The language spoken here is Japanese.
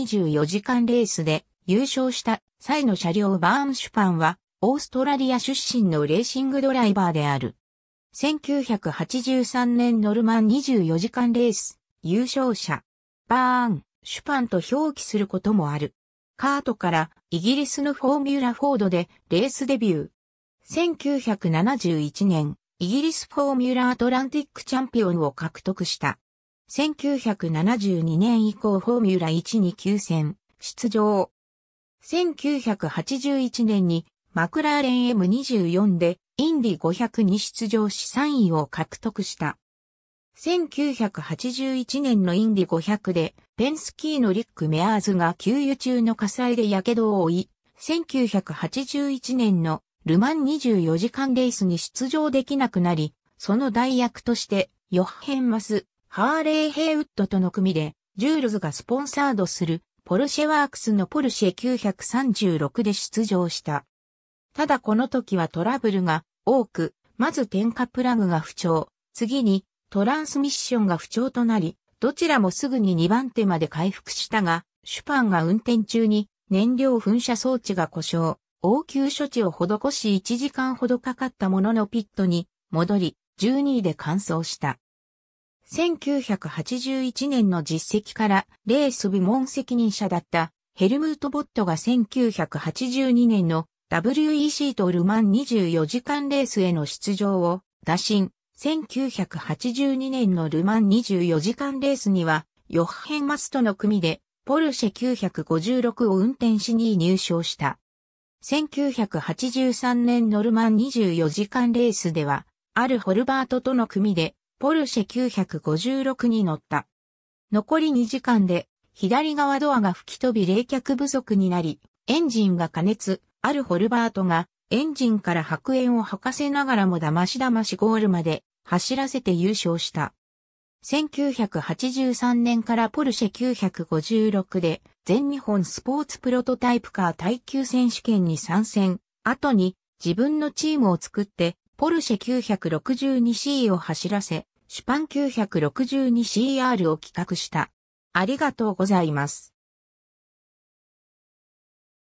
24時間レースで優勝した際の車両バーンシュパンはオーストラリア出身のレーシングドライバーである。1983年ノルマン24時間レース優勝者バーンシュパンと表記することもある。カートからイギリスのフォーミュラフォードでレースデビュー。1971年イギリスフォーミュラアトランティックチャンピオンを獲得した。1972年以降フォーミュラ1に9戦、出場。1981年にマクラーレン M24 でインディ500に出場し3位を獲得した。1981年のインディ500でペンスキーのリック・メアーズが給油中の火災で火傷を負い、1981年のルマン24時間レースに出場できなくなり、その代役としてヨッヘンマス、ハーレー・ヘイウッドとの組で、ジュールズがスポンサードする、ポルシェワークスのポルシェ936で出場した。ただこの時はトラブルが多く、まず点火プラグが不調、次にトランスミッションが不調となり、どちらもすぐに2番手まで回復したが、シュパンが運転中に燃料噴射装置が故障、応急処置を施し1時間ほどかかったもののピットに戻り、12位で完走した。1981年の実績からレース部門責任者だったヘルムート・ボットが1982年の WEC とルマン24時間レースへの出場を打診。1982年のルマン24時間レースには、ヨッヘン・マストの組で、ポルシェ956を運転しに入賞した。1983年のルマン24時間レースでは、あるホルバートとの組で、ポルシェ956に乗った。残り2時間で、左側ドアが吹き飛び冷却不足になり、エンジンが加熱、あるホルバートが、エンジンから白煙を吐かせながらも騙し騙しゴールまで走らせて優勝した。1983年からポルシェ956で全日本スポーツプロトタイプカー耐久選手権に参戦、後に自分のチームを作ってポルシェ 962C を走らせ、シュパン 962CR を企画した。ありがとうございます。